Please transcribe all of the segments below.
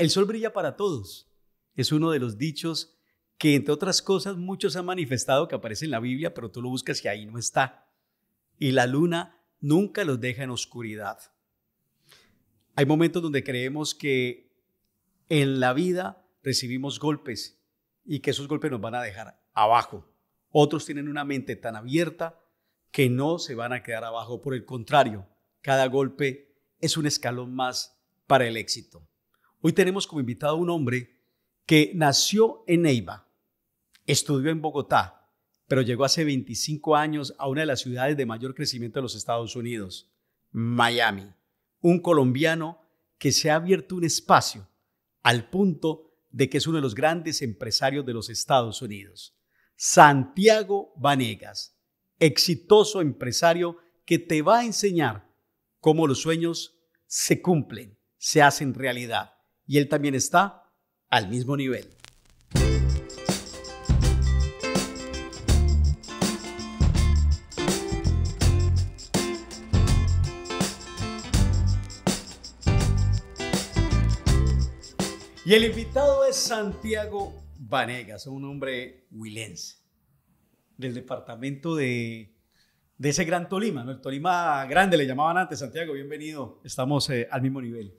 El sol brilla para todos. Es uno de los dichos que, entre otras cosas, muchos han manifestado que aparece en la Biblia, pero tú lo buscas y ahí no está. Y la luna nunca los deja en oscuridad. Hay momentos donde creemos que en la vida recibimos golpes y que esos golpes nos van a dejar abajo. Otros tienen una mente tan abierta que no se van a quedar abajo. Por el contrario, cada golpe es un escalón más para el éxito. Hoy tenemos como invitado a un hombre que nació en Neiva, estudió en Bogotá, pero llegó hace 25 años a una de las ciudades de mayor crecimiento de los Estados Unidos, Miami. Un colombiano que se ha abierto un espacio al punto de que es uno de los grandes empresarios de los Estados Unidos. Santiago Vanegas, exitoso empresario que te va a enseñar cómo los sueños se cumplen, se hacen realidad y él también está al mismo nivel. Y el invitado es Santiago Vanegas, un hombre huilense, del departamento de, ese gran Tolima, El Tolima grande le llamaban antes, Santiago, bienvenido, estamos eh, al mismo nivel.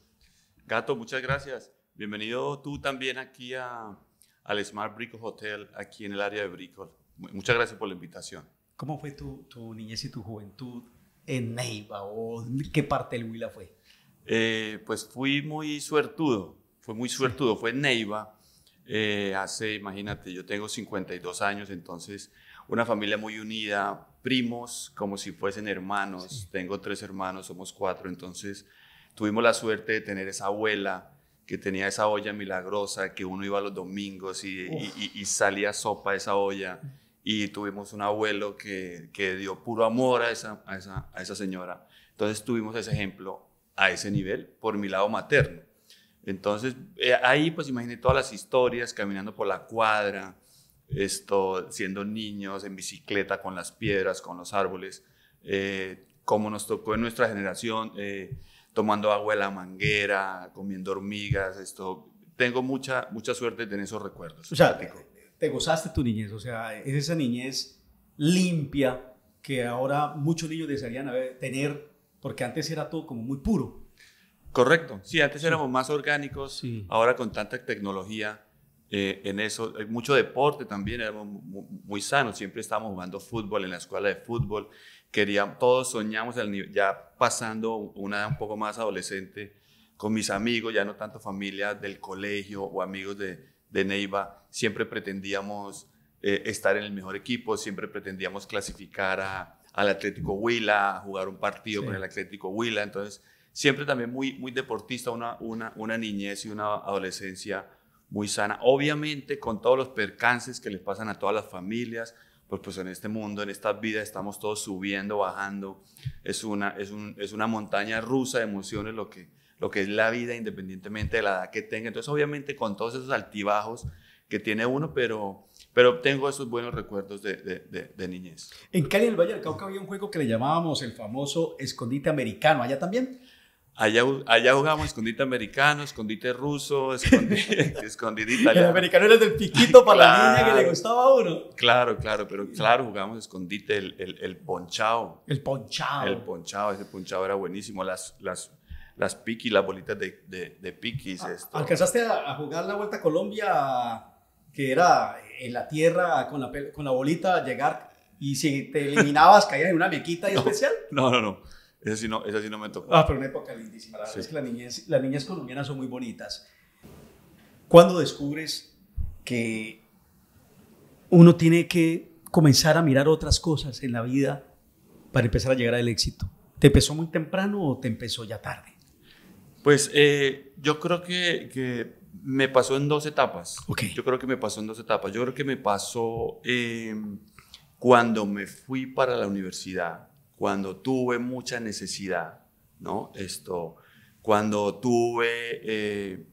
Gato, muchas gracias. Bienvenido tú también aquí al Smart Brico Hotel, aquí en el área de Brico. Muchas gracias por la invitación. ¿Cómo fue tu, niñez y tu juventud en Neiva o qué parte del Huila fue? Eh, pues fui muy suertudo, fue muy suertudo, fue en Neiva. Eh, hace, imagínate, yo tengo 52 años, entonces una familia muy unida, primos como si fuesen hermanos, tengo tres hermanos, somos cuatro, entonces Tuvimos la suerte de tener esa abuela que tenía esa olla milagrosa, que uno iba los domingos y, salía sopa de esa olla. Y tuvimos un abuelo que, que dio puro amor a esa, a esa, a esa señora. Entonces tuvimos ese ejemplo a ese nivel por mi lado materno. Entonces, eh, ahí pues imaginé todas las historias, caminando por la cuadra, esto, siendo niños en bicicleta con las piedras, con los árboles, eh, como nos tocó en nuestra generación, eh, tomando agua de la manguera, comiendo hormigas, esto. Tengo mucha, mucha suerte de tener esos recuerdos. O sea, te, gozaste tu niñez, o sea, es esa niñez limpia que ahora muchos niños desearían tener, porque antes era todo como muy puro. Correcto, sí, antes éramos más orgánicos, ahora con tanta tecnología, eh, en eso, eh, mucho deporte también, éramos muy, muy, sanos, siempre estábamos jugando fútbol en la escuela de fútbol, todos soñamos ya pasando una edad un poco más adolescente, con mis amigos, ya no tanto familia del colegio o amigos de, de Neiva, siempre pretendíamos eh, estar en el mejor equipo, siempre pretendíamos clasificar a, al Atlético Huila, jugar un partido con el Atlético Huila, entonces siempre también muy, muy deportista, una, una, una niñez y una adolescencia muy sana, obviamente con todos los percances que les pasan a todas las familias, pues, pues, en este mundo, en esta vida, estamos todos subiendo, bajando. Es una, es, una montaña rusa de emociones lo que, lo que es la vida independientemente de la edad que tenga. Entonces, obviamente, con todos esos altibajos que tiene uno, pero, pero tengo esos buenos recuerdos de, de niñez. En Cali, en el Valle del Cauca, había un juego que le llamábamos el famoso escondite americano. ¿Allá también? Allá, allá jugamos escondite americano, escondite ruso, escondite, italiano. El americano era del piquito para la niña que le gustaba a uno. Claro, claro, pero claro, jugamos escondite, el, el, el, ponchao. El ponchao. El ponchao, ese ponchao era buenísimo. Las, las, las piquis, las bolitas de, de, piquis. Ah, ¿Alcanzaste a, jugar la Vuelta a Colombia, que era en la tierra, con la, con la bolita, llegar y si te eliminabas, caías en una mequita especial? No, no, no. Esa sí no, no me tocó. Ah, pero una época lindísima. La verdad es que las niñas colombianas son muy bonitas. ¿Cuándo descubres que uno tiene que comenzar a mirar otras cosas en la vida para empezar a llegar al éxito? ¿Te empezó muy temprano o te empezó ya tarde? Pues eh, yo creo que, que, me pasó en dos etapas. Yo creo que me pasó en dos etapas. Yo creo que me pasó eh, cuando me fui para la universidad cuando tuve mucha necesidad, ¿no? Esto, cuando tuve eh,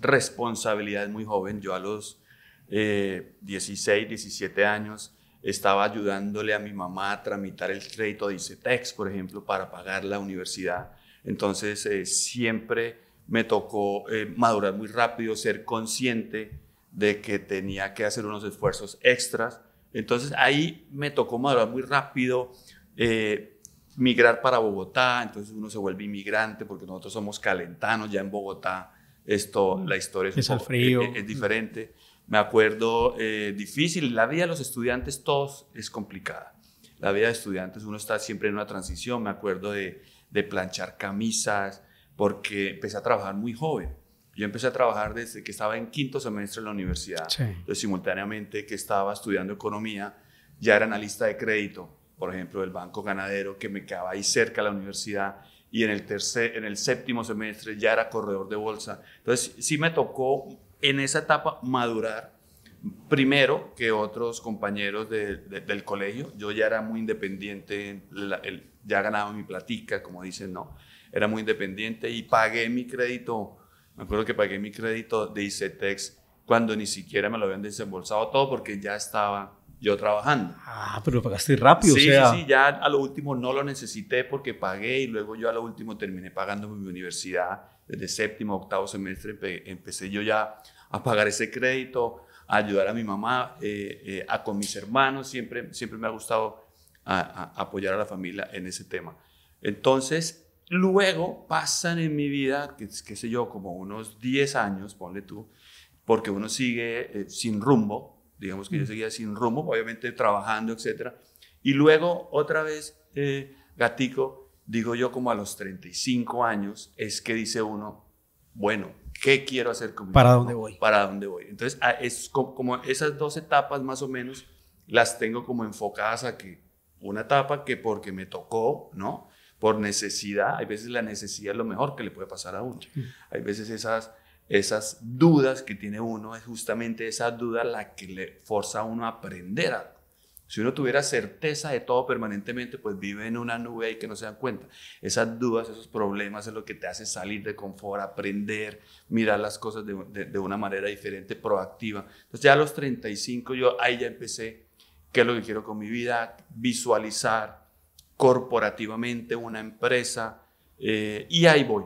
responsabilidad muy joven, yo a los 16, eh, 17 años, estaba ayudándole a mi mamá a tramitar el crédito de ICETEX, por ejemplo, para pagar la universidad. Entonces, eh, siempre me tocó eh, madurar muy rápido, ser consciente de que tenía que hacer unos esfuerzos extras. Entonces, ahí me tocó madurar muy rápido, eh, migrar para Bogotá, entonces uno se vuelve inmigrante porque nosotros somos calentanos ya en Bogotá. Esto, la historia es, es, e, e, diferente. Me acuerdo, eh, difícil, la vida de los estudiantes todos es complicada. La vida de estudiantes, uno está siempre en una transición, me acuerdo de, planchar camisas, porque empecé a trabajar muy joven. Yo empecé a trabajar desde que estaba en quinto semestre en la universidad. simultáneamente que estaba estudiando economía, ya era analista de crédito por ejemplo, del Banco Ganadero, que me quedaba ahí cerca de la universidad, y en el, tercer, en el séptimo semestre ya era corredor de bolsa. Entonces, sí me tocó en esa etapa madurar primero que otros compañeros del colegio. Yo ya era muy independiente, el, ya ganaba mi platica, como dicen, ¿no? Era muy independiente y pagué mi crédito, me acuerdo que pagué mi crédito de ICETEX cuando ni siquiera me lo habían desembolsado todo porque ya estaba yo trabajando. Ah, pero pagaste rápido, sí, o sea. Sí, sí, ya a lo último no lo necesité porque pagué y luego yo a lo último terminé pagando mi universidad. Desde séptimo, octavo semestre empecé yo ya a pagar ese crédito, a ayudar a mi mamá, eh, eh, a con mis hermanos. Siempre, siempre me ha gustado a, apoyar a la familia en ese tema. Entonces, luego pasan en mi vida, qué, sé yo, como unos 10 años, ponle tú, porque uno sigue eh, sin rumbo, digamos que yo mm. seguía sin rumbo, obviamente trabajando, etc. Y luego otra vez, eh, gatico, digo yo como a los 35 años, es que dice uno, bueno, ¿qué quiero hacer con ¿Para dónde voy? ¿Para dónde voy? Entonces, ah, es como esas dos etapas más o menos las tengo como enfocadas a que una etapa que porque me tocó, ¿no? Por necesidad, hay veces la necesidad es lo mejor que le puede pasar a uno. Mm. Hay veces esas esas dudas que tiene uno, es justamente esa duda la que le forza a uno a aprender algo. Si uno tuviera certeza de todo permanentemente, pues vive en una nube ahí que no se dan cuenta. Esas dudas, esos problemas es lo que te hace salir de confort, aprender, mirar las cosas de, una manera diferente, proactiva. Entonces ya a los 35 yo ahí ya empecé, qué es lo que quiero con mi vida, visualizar corporativamente una empresa eh, y ahí voy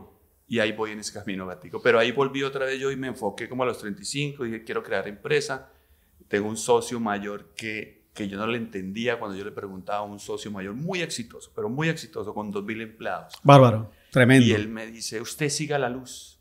y ahí voy en ese camino, gatico. Pero ahí volví otra vez yo y me enfoqué como a los 35, dije, quiero crear empresa. Tengo un socio mayor que, que yo no le entendía cuando yo le preguntaba a un socio mayor, muy exitoso, pero muy exitoso, con 2.000 empleados. Bárbaro, tremendo. Y él me dice, usted siga la luz.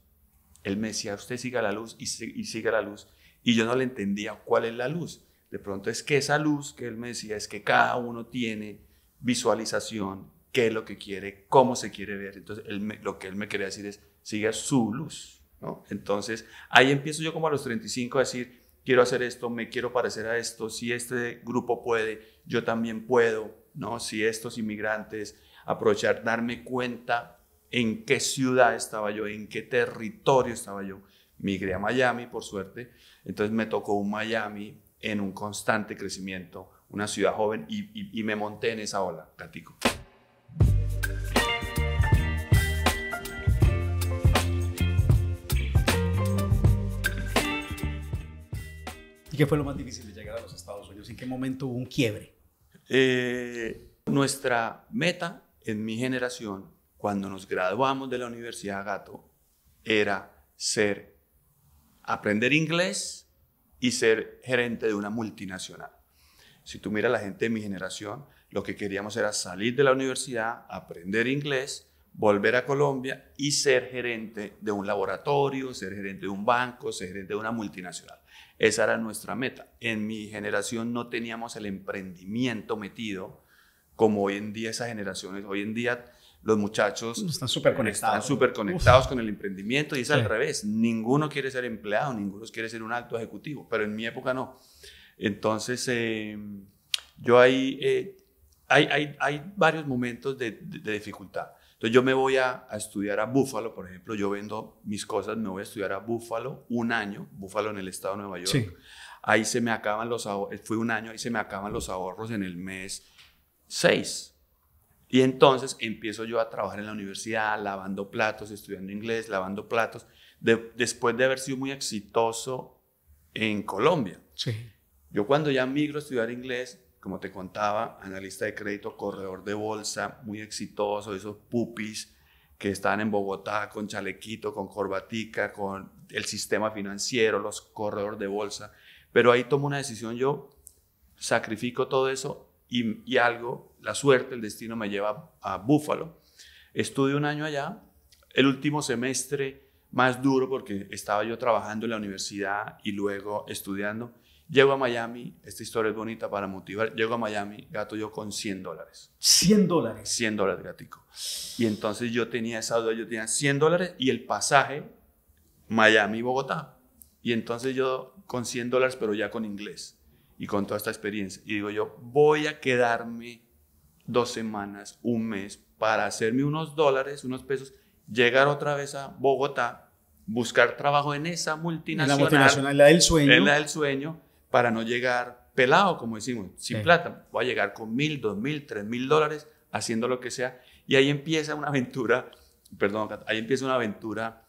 Él me decía, usted siga la luz y, y siga la luz. Y yo no le entendía cuál es la luz. De pronto es que esa luz que él me decía es que cada uno tiene visualización, qué es lo que quiere, cómo se quiere ver. Entonces, lo que él me quería decir es, siga su luz, ¿no? Entonces, ahí empiezo yo como a los 35 a decir, quiero hacer esto, me quiero parecer a esto, si este grupo puede, yo también puedo, ¿no? Si estos inmigrantes, aprovechar, darme cuenta en qué ciudad estaba yo, en qué territorio estaba yo. Migré a Miami, por suerte, entonces me tocó un Miami en un constante crecimiento, una ciudad joven, y, y me monté en esa ola, Catico. qué fue lo más difícil de llegar a los Estados Unidos? ¿En qué momento hubo un quiebre? Eh, nuestra meta en mi generación, cuando nos graduamos de la Universidad Gato, era ser, aprender inglés y ser gerente de una multinacional. Si tú miras la gente de mi generación, lo que queríamos era salir de la universidad, aprender inglés, volver a Colombia y ser gerente de un laboratorio, ser gerente de un banco, ser gerente de una multinacional. Esa era nuestra meta. En mi generación no teníamos el emprendimiento metido como hoy en día esas generaciones. Hoy en día los muchachos están súper conectados, con el emprendimiento y es al revés. Ninguno quiere ser empleado, ninguno quiere ser un alto ejecutivo, pero en mi época no. Entonces, em, yo eh, hay, hay, varios momentos de dificultad. Entonces yo me voy a, estudiar a Búfalo, por ejemplo, yo vendo mis cosas, me voy a estudiar a Búfalo un año, Búfalo en el estado de Nueva York. Ahí se me acaban los ahorros, fue un año, ahí se me acaban los ahorros en el mes 6. Y entonces empiezo yo a trabajar en la universidad, lavando platos, estudiando inglés, lavando platos, después de haber sido muy exitoso en Colombia. Yo cuando ya migro a estudiar inglés, como te contaba, analista de crédito, corredor de bolsa, muy exitoso, esos pupis que están en Bogotá con chalequito, con corbatica, con el sistema financiero, los corredores de bolsa. Pero ahí tomo una decisión yo, sacrifico todo eso y, algo, la suerte, el destino me lleva a, Búfalo. Estudio un año allá, el último semestre más duro porque estaba yo trabajando en la universidad y luego estudiando Llego a Miami, esta historia es bonita para motivar. Llego a Miami, gato yo con 100 dólares. 100 dólares. 100 dólares, gatico. Y entonces yo tenía esa duda, yo tenía 100 dólares y el pasaje Miami-Bogotá. Y entonces yo con 100 dólares, pero ya con inglés y con toda esta experiencia. Y digo yo, voy a quedarme dos semanas, un mes, para hacerme unos dólares, unos pesos, llegar otra vez a Bogotá, buscar trabajo en esa multinacional. En la multinacional, la del sueño. En la del sueño para no llegar pelado, como decimos, sin plata. Voy a llegar con mil, dos mil, tres mil dólares, haciendo lo que sea. Y ahí empieza una aventura, perdón, ahí empieza una aventura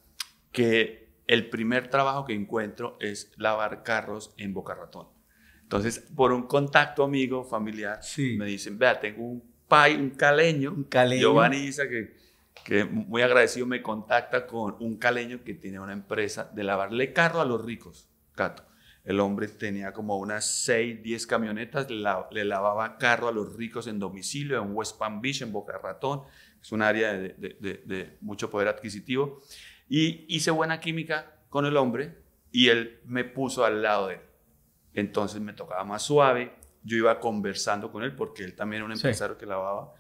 que el primer trabajo que encuentro es lavar carros en Boca Ratón. Entonces, por un contacto amigo, familiar, me dicen, vea, tengo un pai, un caleño, un caleño. Giovanni Isa, que, que muy agradecido me contacta con un caleño que tiene una empresa de lavarle carro a los ricos, Cato. El hombre tenía como unas 6, 10 camionetas, le lavaba carro a los ricos en domicilio, en West Palm Beach, en Boca Ratón, es un área de, mucho poder adquisitivo. Y hice buena química con el hombre y él me puso al lado de él. Entonces me tocaba más suave, yo iba conversando con él porque él también era un empresario que lavaba.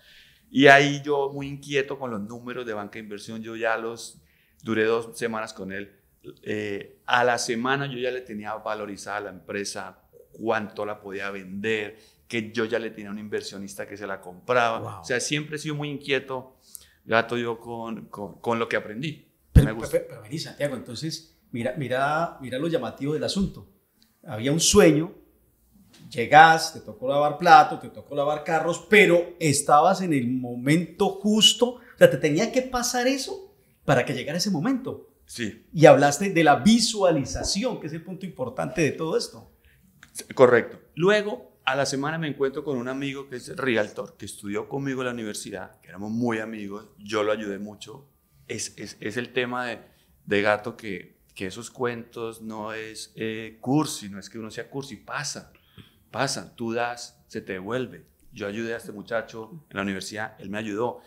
Y ahí yo muy inquieto con los números de banca de inversión, yo ya los duré dos semanas con él eh, a la semana yo ya le tenía valorizada la empresa, cuánto la podía vender, que yo ya le tenía un inversionista que se la compraba. O sea, siempre he sido muy inquieto, gato yo con, lo que aprendí. Pero, Santiago, entonces mira, mira, mira lo llamativo del asunto. Había un sueño, llegás, te tocó lavar platos, te tocó lavar carros, pero estabas en el momento justo. O sea, te tenía que pasar eso para que llegara ese momento. Sí. Y hablaste de la visualización, que es el punto importante de todo esto. Correcto. Luego, a la semana me encuentro con un amigo que es realtor, que estudió conmigo en la universidad, que éramos muy amigos, yo lo ayudé mucho. Es, el tema de, gato que, que, esos cuentos no es eh, cursi, no es que uno sea cursi, pasa, pasa, tú das, se te devuelve. Yo ayudé a este muchacho en la universidad, él me ayudó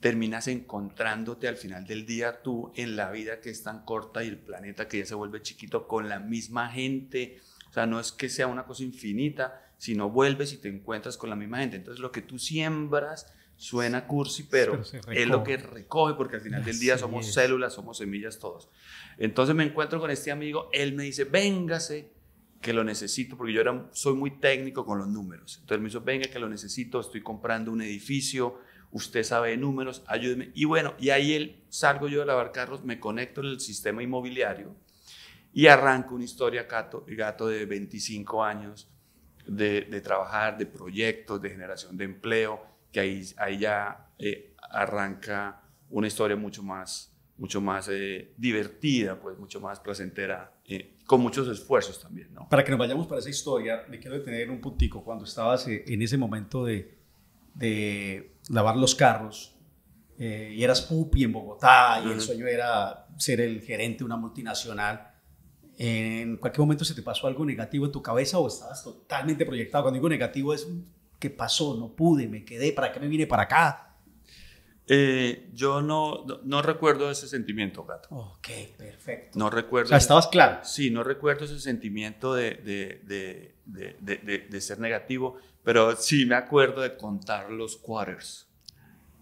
terminas encontrándote al final del día tú en la vida que es tan corta y el planeta que ya se vuelve chiquito con la misma gente. O sea, no es que sea una cosa infinita, sino vuelves y te encuentras con la misma gente. Entonces lo que tú siembras suena cursi, pero, es lo que recoge, porque al final del día somos células, somos semillas todos. Entonces me encuentro con este amigo, él me dice, véngase, que lo necesito, porque yo era, soy muy técnico con los números. Entonces me dice venga, que lo necesito, estoy comprando un edificio, usted sabe de números, ayúdeme. Y bueno, y ahí él, salgo yo de lavar carros, me conecto en el sistema inmobiliario y arranco una historia gato, gato de 25 años de, trabajar, de proyectos, de generación de empleo, que ahí, ahí ya eh, arranca una historia mucho más, mucho más eh, divertida, pues mucho más placentera, eh, con muchos esfuerzos también. ¿no? Para que nos vayamos para esa historia, me quiero detener un puntico. Cuando estabas en ese momento de, de lavar los carros eh, y eras pupi en Bogotá y el sueño era ser el gerente de una multinacional. ¿En cualquier momento se te pasó algo negativo en tu cabeza o estabas totalmente proyectado? Cuando digo negativo es, ¿qué pasó? No pude, me quedé, ¿para qué me vine para acá? Eh, yo no, no, recuerdo ese sentimiento, gato. Ok, perfecto. No recuerdo. O sea, estabas claro. Sí, no recuerdo ese sentimiento de, de, de, de, ser negativo, pero sí me acuerdo de contar los quarters.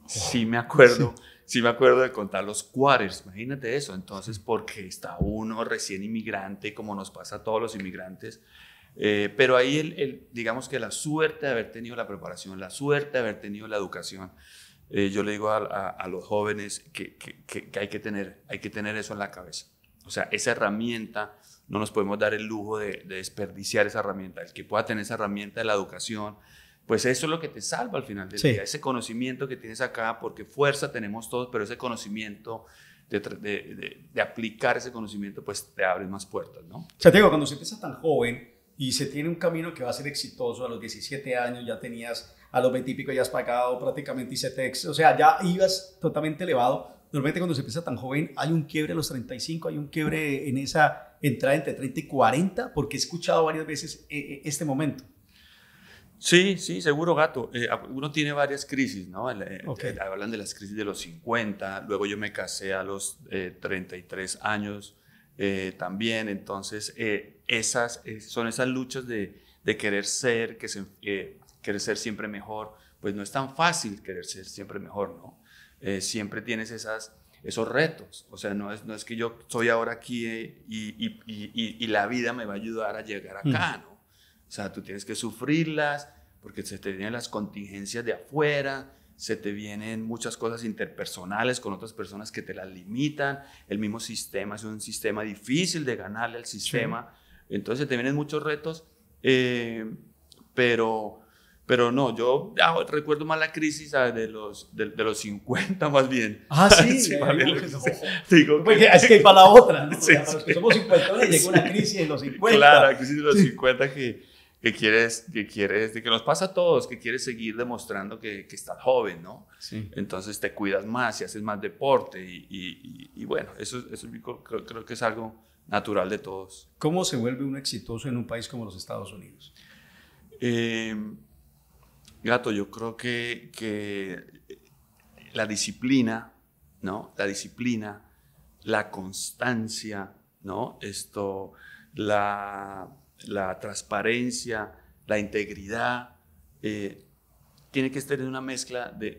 Sí me acuerdo, sí. me acuerdo de contar los quarters, imagínate eso. Entonces, porque está uno recién inmigrante, como nos pasa a todos los inmigrantes, eh, pero ahí, el, digamos que la suerte de haber tenido la preparación, la suerte de haber tenido la educación, eh, yo le digo a, a los jóvenes que, que, que, hay, que tener, hay que tener eso en la cabeza. O sea, esa herramienta no nos podemos dar el lujo de, desperdiciar esa herramienta. El que pueda tener esa herramienta de la educación, pues eso es lo que te salva al final del día. Ese conocimiento que tienes acá, porque fuerza tenemos todos, pero ese conocimiento de, aplicar ese conocimiento, pues te abre más puertas, ¿no? O sea, te cuando se empieza tan joven y se tiene un camino que va a ser exitoso, a los 17 años ya tenías, a los 20 y pico ya has pagado prácticamente texto o sea, ya ibas totalmente elevado Normalmente cuando se empieza tan joven hay un quiebre a los 35, hay un quiebre en esa entrada entre 30 y 40, porque he escuchado varias veces eh, eh, este momento. Sí, sí, seguro, gato. Eh, uno tiene varias crisis, ¿no? hablan de las crisis de los 50, luego yo me casé a los 33 años también, entonces esas son esas luchas de, de querer ser, que se, querer ser siempre mejor, pues no es tan fácil querer ser siempre mejor, ¿no? Eh, siempre tienes esas, esos retos. O sea, no es, no es que yo soy ahora aquí eh, y, la vida me va a ayudar a llegar acá, ¿no? O sea, tú tienes que sufrirlas porque se te vienen las contingencias de afuera, se te vienen muchas cosas interpersonales con otras personas que te las limitan, el mismo sistema es un sistema difícil de ganarle al sistema, entonces te vienen muchos retos, eh, pero pero no, yo ah, recuerdo más la crisis ah, de los, de, los 50 más bien. Ah, sí. es que para la otra, ¿no? somos 50 llegó una crisis de los 50. Claro, la crisis de los 50 que, que, quieres, que quieres, que nos pasa a todos, que quieres seguir demostrando que, que estás joven, ¿no? Entonces te cuidas más y haces más deporte y, bueno, eso, eso creo, que es algo natural de todos. ¿Cómo se vuelve un exitoso en un país como los Estados Unidos? Eh, Gato, yo creo que, la disciplina, La disciplina, la constancia, Esto, la, transparencia, la integridad, eh, tiene que estar en una mezcla de,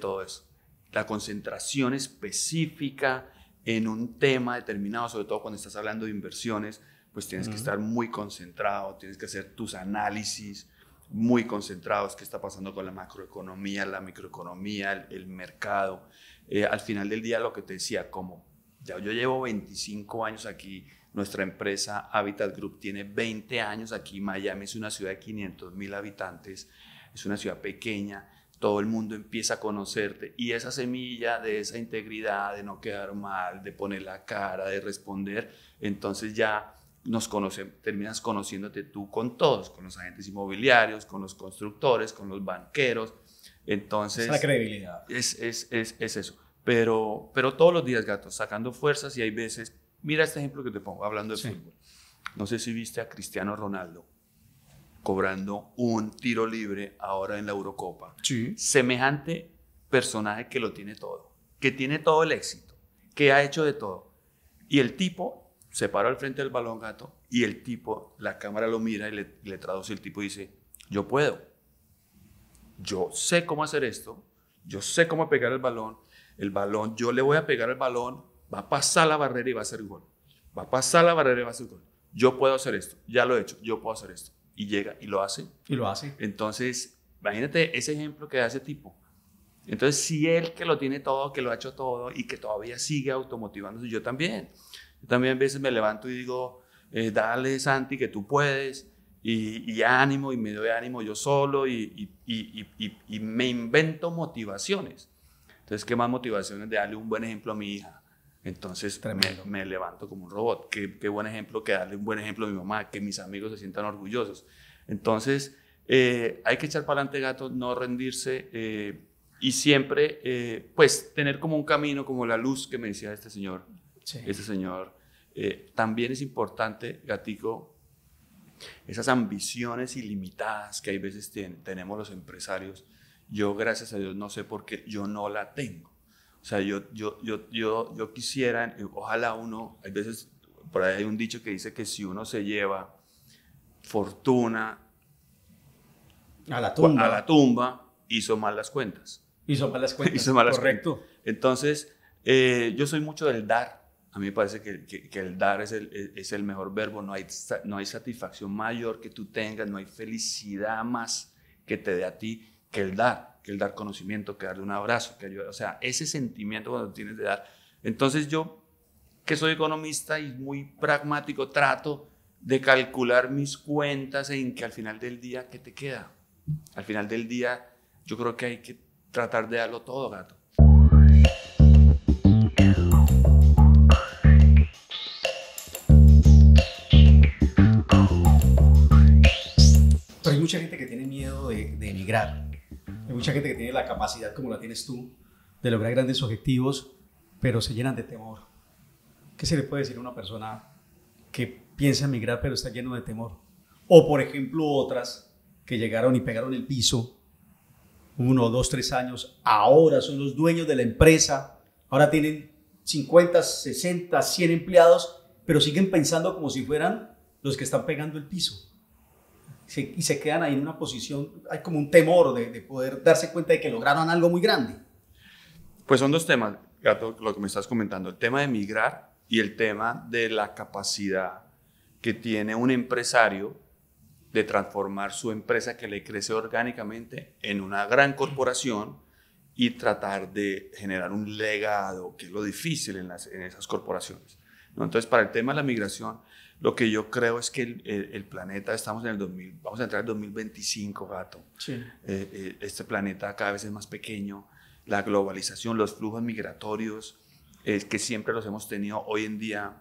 todo eso. La concentración específica en un tema determinado, sobre todo cuando estás hablando de inversiones, pues tienes que estar muy concentrado, tienes que hacer tus análisis, muy concentrados, qué está pasando con la macroeconomía, la microeconomía, el, mercado. Eh, al final del día, lo que te decía, como yo llevo 25 años aquí, nuestra empresa Habitat Group tiene 20 años aquí, Miami es una ciudad de 500 mil habitantes, es una ciudad pequeña, todo el mundo empieza a conocerte y esa semilla de esa integridad, de no quedar mal, de poner la cara, de responder, entonces ya nos terminas conociéndote tú con todos, con los agentes inmobiliarios, con los constructores, con los banqueros. Entonces... Es la credibilidad. Es, es, es, eso. Pero, pero todos los días, gato, sacando fuerzas y hay veces... Mira este ejemplo que te pongo, hablando de fútbol. No sé si viste a Cristiano Ronaldo cobrando un tiro libre ahora en la Eurocopa. Sí. Semejante personaje que lo tiene todo, que tiene todo el éxito, que ha hecho de todo. Y el tipo se paró al frente del balón gato y el tipo, la cámara lo mira y le, traduce, el tipo dice, yo puedo, yo sé cómo hacer esto, yo sé cómo pegar el balón, el balón, yo le voy a pegar el balón, va a pasar la barrera y va a ser gol, va a pasar la barrera y va a ser gol, yo puedo hacer esto, ya lo he hecho, yo puedo hacer esto. Y llega y lo hace. Y lo hace. Entonces, imagínate ese ejemplo que da ese tipo. Entonces, si él que lo tiene todo, que lo ha hecho todo y que todavía sigue automotivándose, yo también también a veces me levanto y digo, eh, dale Santi que tú puedes y, ánimo y me doy ánimo yo solo y, me invento motivaciones. Entonces, ¿qué más motivaciones de darle un buen ejemplo a mi hija? Entonces Me, levanto como un robot. Qué, buen ejemplo que darle un buen ejemplo a mi mamá, que mis amigos se sientan orgullosos. Entonces, eh, hay que echar para adelante gato no rendirse eh, y siempre, pues, tener como un camino, como la luz que me decía este señor ese señor. Eh, también es importante, Gatico, esas ambiciones ilimitadas que hay veces tenemos los empresarios. Yo, gracias a Dios, no sé por qué yo no la tengo. O sea, yo, yo, yo, yo, yo quisiera, eh, ojalá uno, hay veces, por ahí hay un dicho que dice que si uno se lleva fortuna a la tumba, hizo mal las cuentas. Hizo mal las cuentas. hizo mal las Correcto. Cuentas. Entonces, eh, yo soy mucho del dar a mí me parece que, el dar es el, es el, mejor verbo. No hay, no hay satisfacción mayor que tú tengas, no hay felicidad más que te dé a ti que el dar, que el dar conocimiento, que darle un abrazo, que ayudar. O sea, ese sentimiento cuando tienes de dar. Entonces yo, que soy economista y muy pragmático, trato de calcular mis cuentas en que al final del día, ¿qué te queda? Al final del día, yo creo que hay que tratar de darlo todo, gato. mucha gente que tiene miedo de, de emigrar. Hay mucha gente que tiene la capacidad, como la tienes tú, de lograr grandes objetivos, pero se llenan de temor. ¿Qué se le puede decir a una persona que piensa emigrar pero está lleno de temor? O, por ejemplo, otras que llegaron y pegaron el piso uno, dos, tres años, ahora son los dueños de la empresa, ahora tienen 50, 60, 100 empleados, pero siguen pensando como si fueran los que están pegando el piso y se quedan ahí en una posición, hay como un temor de, poder darse cuenta de que lograron algo muy grande. Pues son dos temas, Gato, lo que me estás comentando, el tema de migrar y el tema de la capacidad que tiene un empresario de transformar su empresa que le crece orgánicamente en una gran corporación y tratar de generar un legado, que es lo difícil en, esas corporaciones. Entonces, para el tema de la migración, lo que yo creo es que el, planeta, estamos en el 2000, vamos a entrar en 2025, gato. Sí. Eh, eh, este planeta cada vez es más pequeño, la globalización, los flujos migratorios, que siempre los hemos tenido hoy en día,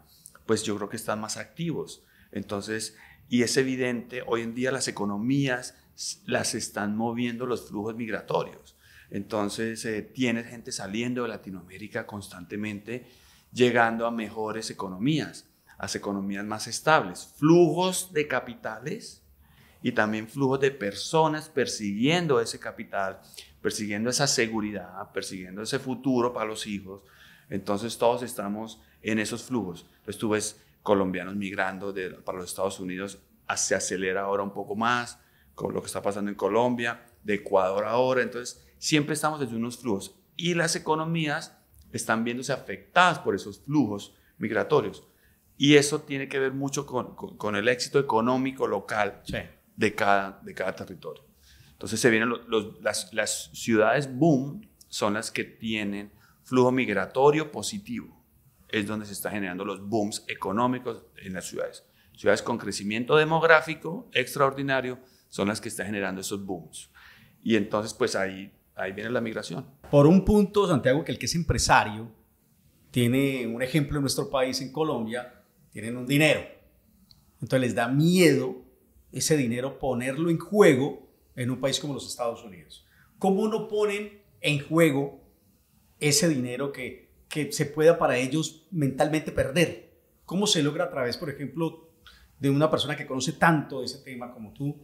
pues yo creo que están más activos. Entonces, y es evidente, hoy en día las economías las están moviendo los flujos migratorios. Entonces, eh, tienes gente saliendo de Latinoamérica constantemente, llegando a mejores economías las economías más estables, flujos de capitales y también flujos de personas persiguiendo ese capital, persiguiendo esa seguridad, persiguiendo ese futuro para los hijos. Entonces todos estamos en esos flujos. Entonces tú ves colombianos migrando para los Estados Unidos, se acelera ahora un poco más con lo que está pasando en Colombia, de Ecuador ahora. Entonces siempre estamos en unos flujos y las economías están viéndose afectadas por esos flujos migratorios. Y eso tiene que ver mucho con, el éxito económico local de, cada, de cada territorio. Entonces se vienen las, las ciudades boom, son las que tienen flujo migratorio positivo. Es donde se están generando los booms económicos en las ciudades. Ciudades con crecimiento demográfico extraordinario son las que están generando esos booms. Y entonces, pues ahí, ahí viene la migración. Por un punto, Santiago, que el que es empresario tiene un ejemplo en nuestro país, en Colombia, tienen un dinero. Entonces les da miedo ese dinero ponerlo en juego en un país como los Estados Unidos. ¿Cómo no ponen en juego ese dinero que, que se pueda para ellos mentalmente perder? ¿Cómo se logra a través, por ejemplo, de una persona que conoce tanto ese tema como tú,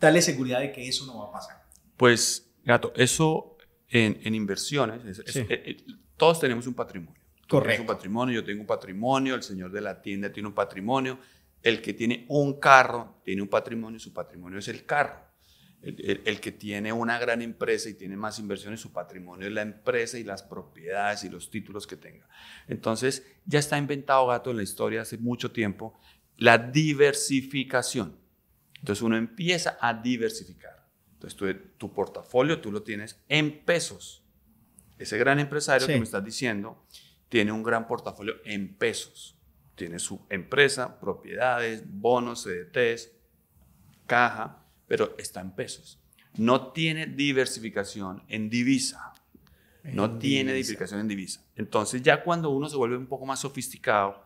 darle seguridad de que eso no va a pasar? Pues, gato, eso en, inversiones, eh, eh, todos tenemos un patrimonio. Correcto. un patrimonio, yo tengo un patrimonio, el señor de la tienda tiene un patrimonio, el que tiene un carro tiene un patrimonio, su patrimonio es el carro. El, el, que tiene una gran empresa y tiene más inversiones, su patrimonio es la empresa y las propiedades y los títulos que tenga. Entonces, ya está inventado gato en la historia hace mucho tiempo la diversificación. Entonces, uno empieza a diversificar. Entonces, tu, tu portafolio tú lo tienes en pesos. Ese gran empresario que me estás diciendo, tiene un gran portafolio en pesos. Tiene su empresa, propiedades, bonos, CDTs, caja, pero está en pesos. No tiene diversificación en divisa. no tiene diversificación en divisa. Entonces ya cuando uno se vuelve un poco más sofisticado,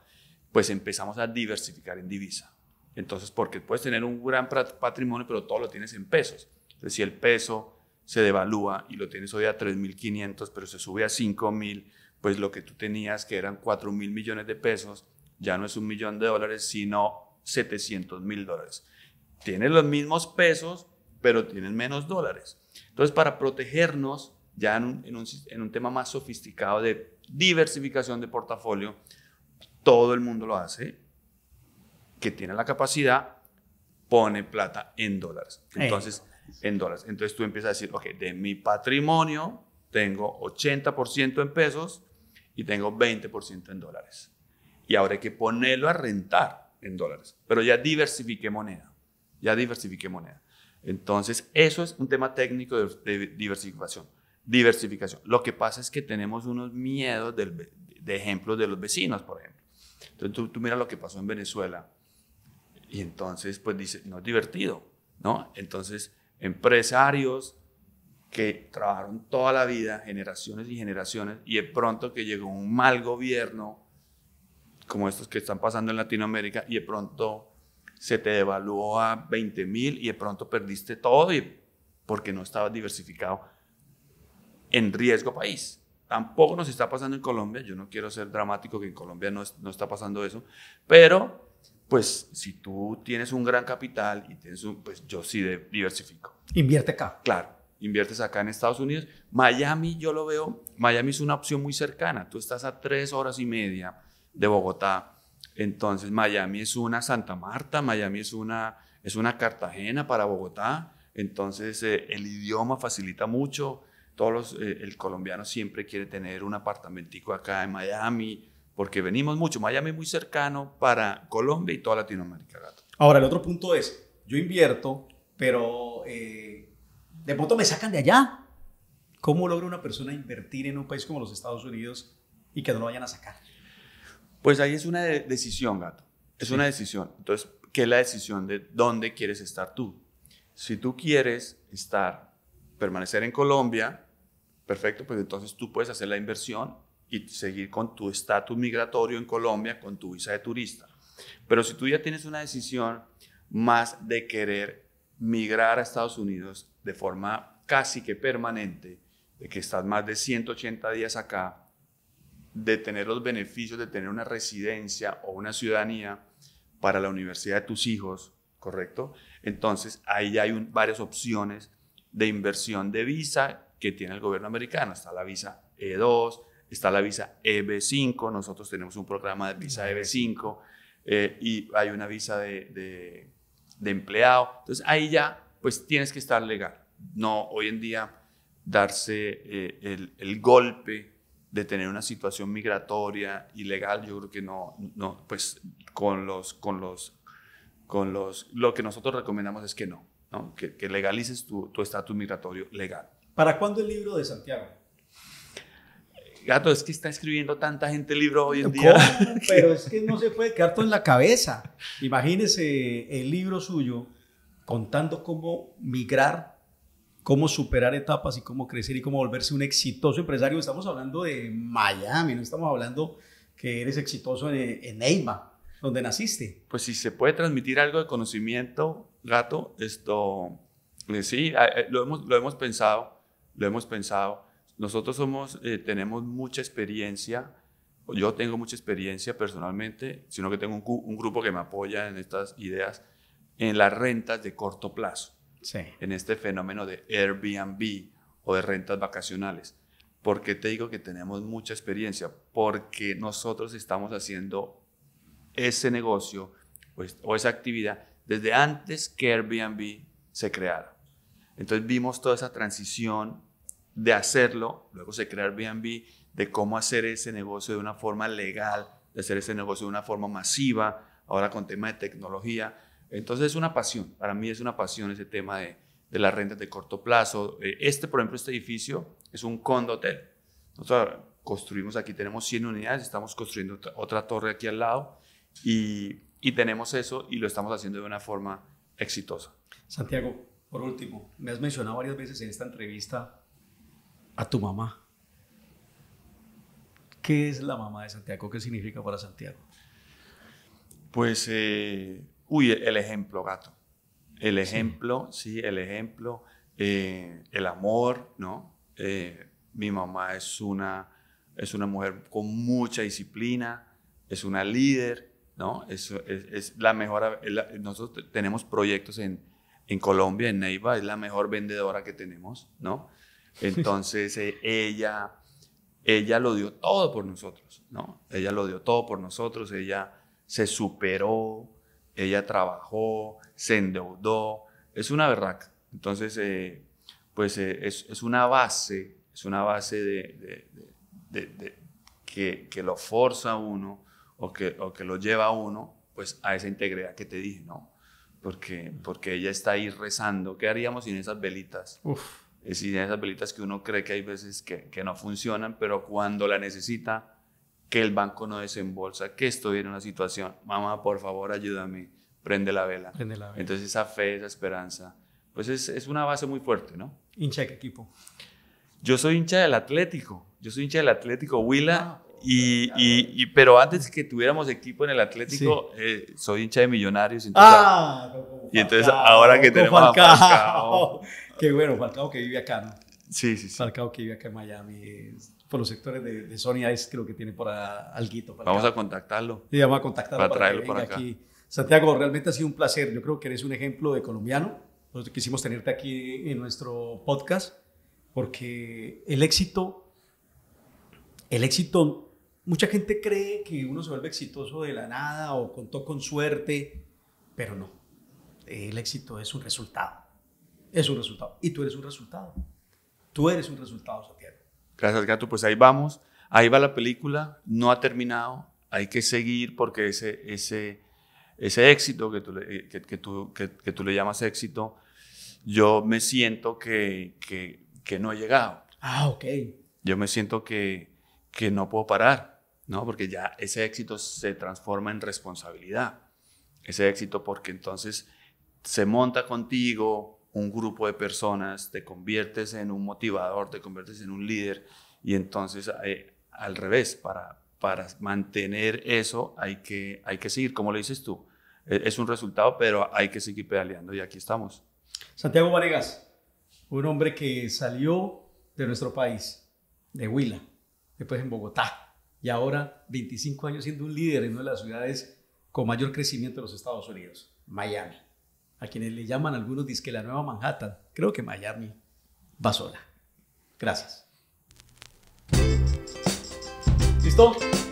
pues empezamos a diversificar en divisa. Entonces, porque puedes tener un gran patrimonio, pero todo lo tienes en pesos. Es si el peso se devalúa y lo tienes hoy a 3.500, pero se sube a 5.000, pues lo que tú tenías, que eran 4 mil millones de pesos, ya no es un millón de dólares, sino 700 mil dólares. Tienes los mismos pesos, pero tienes menos dólares. Entonces, para protegernos, ya en un, tema más sofisticado de diversificación de portafolio, todo el mundo lo hace, que tiene la capacidad, pone plata en dólares. Eh. Entonces, en dólares. Entonces tú empiezas a decir, ok, de mi patrimonio tengo 80% en pesos, y tengo 20% en dólares. Y ahora hay que ponerlo a rentar en dólares. Pero ya diversifiqué moneda. Ya diversifiqué moneda. Entonces, eso es un tema técnico de, diversificación. Diversificación. Lo que pasa es que tenemos unos miedos de ejemplos de los vecinos, por ejemplo. Entonces, tú, miras lo que pasó en Venezuela y entonces, pues dice, no es divertido, ¿no? Entonces, empresarios, que trabajaron toda la vida, generaciones y generaciones, y de pronto que llegó un mal gobierno, como estos que están pasando en Latinoamérica, y de pronto se te devaluó a 20 mil y de pronto perdiste todo y porque no estabas diversificado en riesgo país. Tampoco nos está pasando en Colombia, yo no quiero ser dramático que en Colombia no, está pasando eso, pero pues si tú tienes un gran capital y tienes un, pues yo sí diversifico. Invierte acá. Claro inviertes acá en Estados Unidos. Miami, yo lo veo, Miami es una opción muy cercana. Tú estás a tres horas y media de Bogotá. Entonces, Miami es una Santa Marta, Miami es una, es una Cartagena para Bogotá. Entonces, eh, el idioma facilita mucho. Todos los, eh, el colombiano siempre quiere tener un apartamentico acá en Miami, porque venimos mucho. Miami es muy cercano para Colombia y toda Latinoamérica, Ahora, el otro punto es, yo invierto, pero eh, de pronto me sacan de allá. ¿Cómo logra una persona invertir en un país como los Estados Unidos y que no lo vayan a sacar? Pues ahí es una decisión, gato. Es una decisión. Entonces, ¿qué es la decisión de dónde quieres estar tú? Si tú quieres estar, permanecer en Colombia, perfecto, pues entonces tú puedes hacer la inversión y seguir con tu estatus migratorio en Colombia, con tu visa de turista. Pero si tú ya tienes una decisión más de querer migrar a Estados Unidos de forma casi que permanente, de que estás más de 180 días acá, de tener los beneficios de tener una residencia o una ciudadanía para la universidad de tus hijos, ¿correcto? Entonces, ahí hay varias opciones de inversión de visa que tiene el gobierno americano. Está la visa E2, está la visa EB5, nosotros tenemos un programa de visa EB5 e eh, y hay una visa de, de, de empleado. Entonces, ahí ya pues tienes que estar legal. No hoy en día darse eh, el, golpe de tener una situación migratoria ilegal, yo creo que no, no pues con los, con los, con los, lo que nosotros recomendamos es que no, Que, legalices tu estatus migratorio legal. ¿Para cuándo el libro de Santiago? Gato, es que está escribiendo tanta gente el libro hoy en día. Pero es que no se puede quedar todo en la cabeza. Imagínese el libro suyo, contando cómo migrar, cómo superar etapas y cómo crecer y cómo volverse un exitoso empresario. Estamos hablando de Miami, no estamos hablando que eres exitoso en, en EIMA, donde naciste. Pues si se puede transmitir algo de conocimiento, gato, esto, eh, sí, eh, lo hemos, pensado, lo hemos pensado. Nosotros somos, eh, tenemos mucha experiencia, yo tengo mucha experiencia personalmente, sino que tengo un grupo que me apoya en estas ideas en las rentas de corto plazo, en este fenómeno de Airbnb o de rentas vacacionales. ...porque te digo que tenemos mucha experiencia? Porque nosotros estamos haciendo ese negocio pues, o esa actividad desde antes que Airbnb se creara. Entonces vimos toda esa transición de hacerlo, luego se crea Airbnb, de cómo hacer ese negocio de una forma legal, de hacer ese negocio de una forma masiva, ahora con tema de tecnología, entonces es una pasión, para mí es una pasión ese tema de, las rentas de corto plazo. Eh, este, por ejemplo, este edificio es un condo hotel. Nosotros construimos aquí, tenemos 100 unidades, estamos construyendo otra, torre aquí al lado y, tenemos eso y lo estamos haciendo de una forma exitosa. Santiago, por último, me has mencionado varias veces en esta entrevista a tu mamá. ¿Qué es la mamá de Santiago? ¿Qué significa para Santiago? Pues eh, Uy, el ejemplo, gato. El ejemplo, sí, el ejemplo, eh, el amor, ¿no? Eh, mi mamá es una, es una mujer con mucha disciplina, es una líder, ¿no? Es, es, la mejor, nosotros tenemos proyectos en, en, Colombia, en Neiva, es la mejor vendedora que tenemos, ¿no? Entonces eh, ella, ella lo dio todo por nosotros, ¿no? Ella lo dio todo por nosotros, ella se superó, ella trabajó, se endeudó, es una berraca. Entonces, eh, pues eh, es, una base, es una base de, que, que, lo forza a uno o que, o que lo lleva a uno pues a esa integridad que te dije, ¿no? Porque, porque ella está ahí rezando. ¿Qué haríamos sin esas velitas? Uf. Eh, sin esas velitas que uno cree que hay veces que, que no funcionan, pero cuando la necesita, que el banco no desembolsa, que estoy en una situación, mamá, por favor, ayúdame, prende la vela. Prende la vela. Entonces esa fe, esa esperanza, pues es, es una base muy fuerte, ¿no? Hincha qué equipo. Yo soy hincha del Atlético, yo soy hincha del Atlético Huila, ah, y, y, pero antes que tuviéramos equipo en el Atlético, eh, soy hincha de Millonarios. Entonces, ah, y entonces ahora que tenemos Falcao. Qué bueno, Falcao que vive acá, ¿no? Sí, sí, sí. Falcao que vive acá en Miami los sectores de, de Sony Ice, creo que tiene por alguito. vamos a contactarlo. Sí, vamos a contactarlo para, traerlo por acá. aquí. Santiago, realmente ha sido un placer. Yo creo que eres un ejemplo de colombiano. Nosotros quisimos tenerte aquí en nuestro podcast porque el éxito, el éxito, mucha gente cree que uno se vuelve exitoso de la nada o contó con suerte, pero no. El éxito es un resultado. Es un resultado. Y tú eres un resultado. Tú eres un resultado. Gracias, gato. Pues ahí vamos. Ahí va la película. No ha terminado. Hay que seguir porque ese, ese, ese éxito que tú, le, eh, que, tú, que, tú le llamas éxito, yo me siento que, que, no he llegado. Ah, ok. Yo me siento que, que no puedo parar, ¿no? Porque ya ese éxito se transforma en responsabilidad. Ese éxito porque entonces se monta contigo, un grupo de personas, te conviertes en un motivador, te conviertes en un líder y entonces eh, al revés, para, para mantener eso hay que, hay que seguir, como lo dices tú, e, es un resultado, pero hay que seguir pedaleando y aquí estamos. Santiago Vanegas, un hombre que salió de nuestro país, de Huila, después en Bogotá y ahora 25 años siendo un líder en una de las ciudades con mayor crecimiento de los Estados Unidos, Miami a quienes le llaman algunos disque la nueva Manhattan. Creo que Miami va sola. Gracias. ¿Listo?